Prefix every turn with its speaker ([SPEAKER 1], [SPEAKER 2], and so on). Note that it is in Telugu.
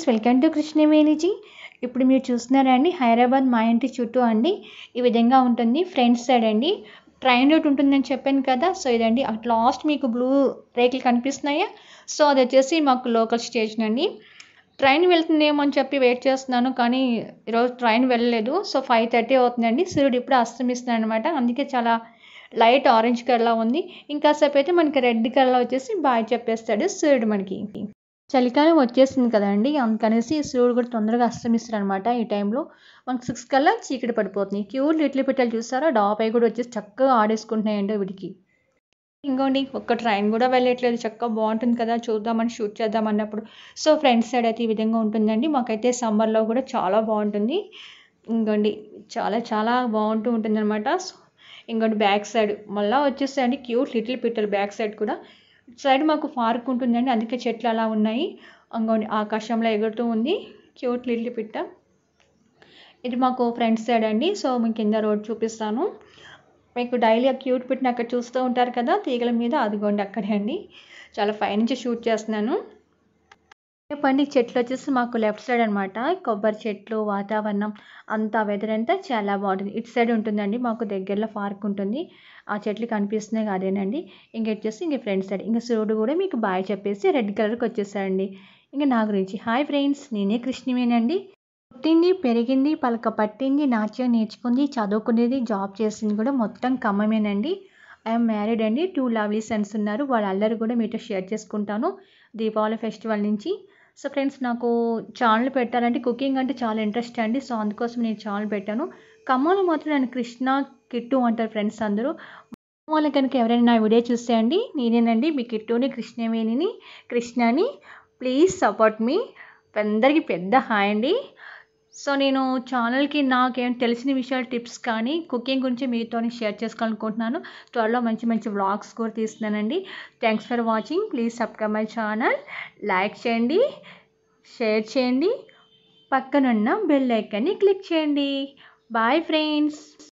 [SPEAKER 1] ఫ్రెండ్స్ వెల్కమ్ టు కృష్ణవేణిజీ ఇప్పుడు మీరు చూస్తున్నారండి హైదరాబాద్ మా ఇంటి చుట్టూ అండి ఈ విధంగా ఉంటుంది ఫ్రెండ్స్ సైడ్ అండి ట్రైన్ రూట్ ఉంటుందని చెప్పాను కదా సో ఇదండి అట్ లాస్ట్ మీకు బ్లూ రేకులు కనిపిస్తున్నాయా సో అది వచ్చేసి మాకు లోకల్ స్టేషన్ అండి ట్రైన్ వెళ్తుందేమో అని చెప్పి వెయిట్ చేస్తున్నాను కానీ ఈరోజు ట్రైన్ వెళ్ళలేదు సో ఫైవ్ థర్టీ అవుతుందండి సూర్యుడు ఇప్పుడు అస్తమిస్తున్నాడు అనమాట అందుకే చాలా లైట్ ఆరెంజ్ కలర్లో ఉంది ఇంకాసేపు అయితే మనకి రెడ్ కలర్లో వచ్చేసి బాయ్ చెప్పేస్తాడు సూర్యుడు మనకి చలికాలం వచ్చేసింది కదండి అందుకనేసి సూర్యుడు కూడా తొందరగా అస్తమిస్తాడు అనమాట ఈ టైంలో మనకు సిక్స్ కల్లా చీకటి పడిపోతుంది క్యూర్ లిట్లు పెట్టాలి చూస్తారా డాపై కూడా వచ్చేసి చక్కగా ఆడేసుకుంటున్నాయండి వీడికి ఇంకోండి ఒక్క ట్రైన్ కూడా వెళ్ళట్లేదు చక్కగా బాగుంటుంది కదా చూద్దామని షూట్ చేద్దాం అన్నప్పుడు సో ఫ్రెండ్స్ సైడ్ అయితే ఈ విధంగా ఉంటుందండి మాకైతే సమ్మర్లో కూడా చాలా బాగుంటుంది ఇంకోండి చాలా చాలా బాగుంటూ ఉంటుంది అనమాట ఇంకోటి బ్యాక్ సైడ్ మళ్ళీ వచ్చేస్తాయండి క్యూట్ లిటిల్ పిట్టలు బ్యాక్ సైడ్ కూడా సైడ్ మాకు పార్క్ ఉంటుందండి అందుకే చెట్లు అలా ఉన్నాయి అంగోని ఆకాశంలో ఎగురుతూ ఉంది క్యూట్ లిల్లీ పిట్ట ఇది మాకు ఫ్రంట్ సైడ్ అండి సో మీ కింద రోడ్ చూపిస్తాను మీకు డైలీ ఆ క్యూట్ పిట్ని అక్కడ చూస్తూ ఉంటారు కదా తీగల మీద అదిగోండి అక్కడే అండి చాలా ఫైన్ నుంచి షూట్ చేస్తున్నాను చెప్పండి చెట్లు వచ్చేసి మాకు లెఫ్ట్ సైడ్ అనమాట కొబ్బరి చెట్లు వాతావరణం అంతా వెదర్ అంతా చాలా బాగుంటుంది ఇటు సైడ్ ఉంటుందండి మాకు దగ్గరలో పార్క్ ఉంటుంది ఆ చెట్లు కనిపిస్తున్నాయి కాదేనండి ఇంకా వచ్చేసి ఇంక ఫ్రెండ్ సైడ్ ఇంకా సూర్యుడు కూడా మీకు బాయ్ చెప్పేసి రెడ్ కలర్కి వచ్చేసాడండి ఇంకా నా గురించి హాయ్ ఫ్రెండ్స్ నేనే కృష్ణమేనండి పుట్టింది పెరిగింది పలక పట్టింది నాట్యం నేర్చుకుంది చదువుకునేది జాబ్ చేసింది కూడా మొత్తం ఖమ్మమేనండి ఐఎమ్ మ్యారీడ్ అండి టూ లవ్లీ సన్స్ ఉన్నారు వాళ్ళ అల్లరి కూడా మీతో షేర్ చేసుకుంటాను దీపావళి ఫెస్టివల్ నుంచి సో ఫ్రెండ్స్ నాకు ఛానల్ పెట్టాలంటే కుకింగ్ అంటే చాలా ఇంట్రెస్ట్ అండి సో అందుకోసం నేను ఛానల్ పెట్టాను కమ్మలు మాత్రం నేను కృష్ణ కిట్టు అంటారు ఫ్రెండ్స్ అందరూ వాళ్ళ కనుక ఎవరైనా నా వీడియో చూస్తే అండి నేనేనండి మీ కిట్టుని కృష్ణవేణిని కృష్ణని ప్లీజ్ సపోర్ట్ మీ అందరికీ పెద్ద హాయ్ అండి సో నేను ఛానల్కి నాకేం తెలిసిన విషయాలు టిప్స్ కానీ కుకింగ్ గురించి మీతో షేర్ చేసుకోవాలనుకుంటున్నాను త్వరలో మంచి మంచి వ్లాగ్స్ కూడా తీస్తున్నానండి thanks for watching please subscribe my channel like చేయండి షేర్ చేయండి పక్కనున్న బెల్ ఐకాన్ని క్లిక్ చేయండి బాయ్ ఫ్రెండ్స్